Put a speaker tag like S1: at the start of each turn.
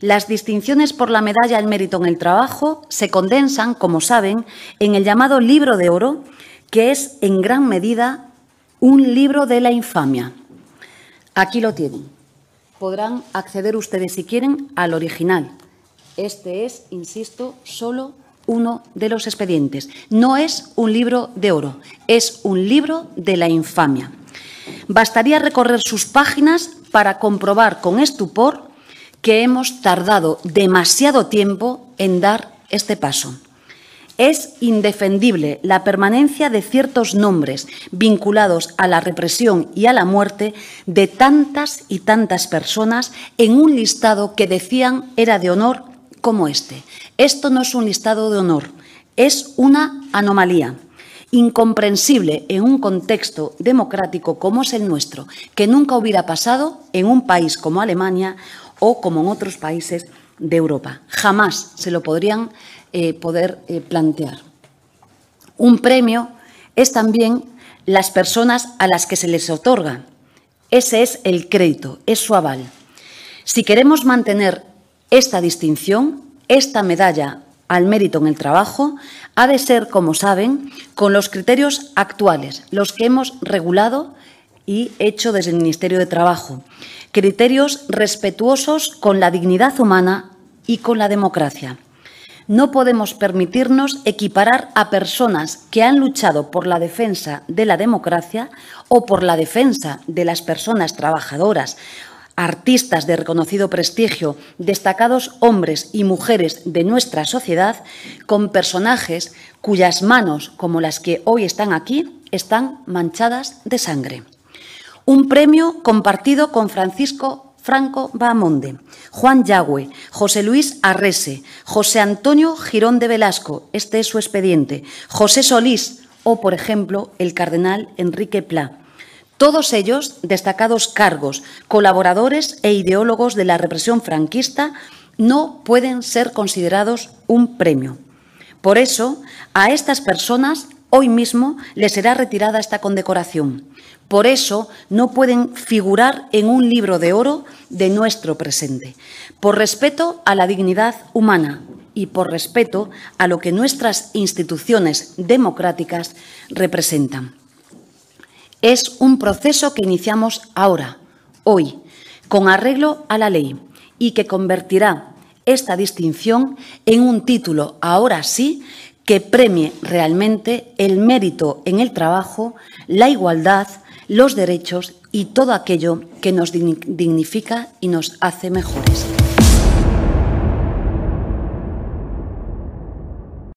S1: Las distinciones por la medalla al mérito en el trabajo se condensan, como saben, en el llamado libro de oro, que es en gran medida un libro de la infamia. Aquí lo tienen. Podrán acceder ustedes, si quieren, al original. Este es, insisto, solo uno de los expedientes. No es un libro de oro, es un libro de la infamia. Bastaría recorrer sus páginas para comprobar con estupor que hemos tardado demasiado tiempo en dar este paso. Es indefendible la permanencia de ciertos nombres vinculados a la represión y a la muerte de tantas y tantas personas en un listado que decían era de honor como este. Esto no es un listado de honor, es una anomalía incomprensible en un contexto democrático como es el nuestro, que nunca hubiera pasado en un país como Alemania o como en otros países de Europa. Jamás se lo podrían eh, poder eh, plantear. Un premio es también las personas a las que se les otorga. Ese es el crédito, es su aval. Si queremos mantener esta distinción, esta medalla al mérito en el trabajo, ha de ser, como saben, con los criterios actuales, los que hemos regulado y hecho desde el Ministerio de Trabajo. Criterios respetuosos con la dignidad humana y con la democracia. No podemos permitirnos equiparar a personas que han luchado por la defensa de la democracia o por la defensa de las personas trabajadoras, artistas de reconocido prestigio, destacados hombres y mujeres de nuestra sociedad, con personajes cuyas manos, como las que hoy están aquí, están manchadas de sangre un premio compartido con Francisco Franco Bahamonde, Juan Yagüe, José Luis Arrese, José Antonio Girón de Velasco, este es su expediente, José Solís o, por ejemplo, el cardenal Enrique Pla. Todos ellos destacados cargos, colaboradores e ideólogos de la represión franquista, no pueden ser considerados un premio. Por eso, a estas personas Hoy mismo le será retirada esta condecoración. Por eso no pueden figurar en un libro de oro de nuestro presente, por respeto a la dignidad humana y por respeto a lo que nuestras instituciones democráticas representan. Es un proceso que iniciamos ahora, hoy, con arreglo a la ley y que convertirá esta distinción en un título, ahora sí, que premie realmente el mérito en el trabajo, la igualdad, los derechos y todo aquello que nos dignifica y nos hace mejores.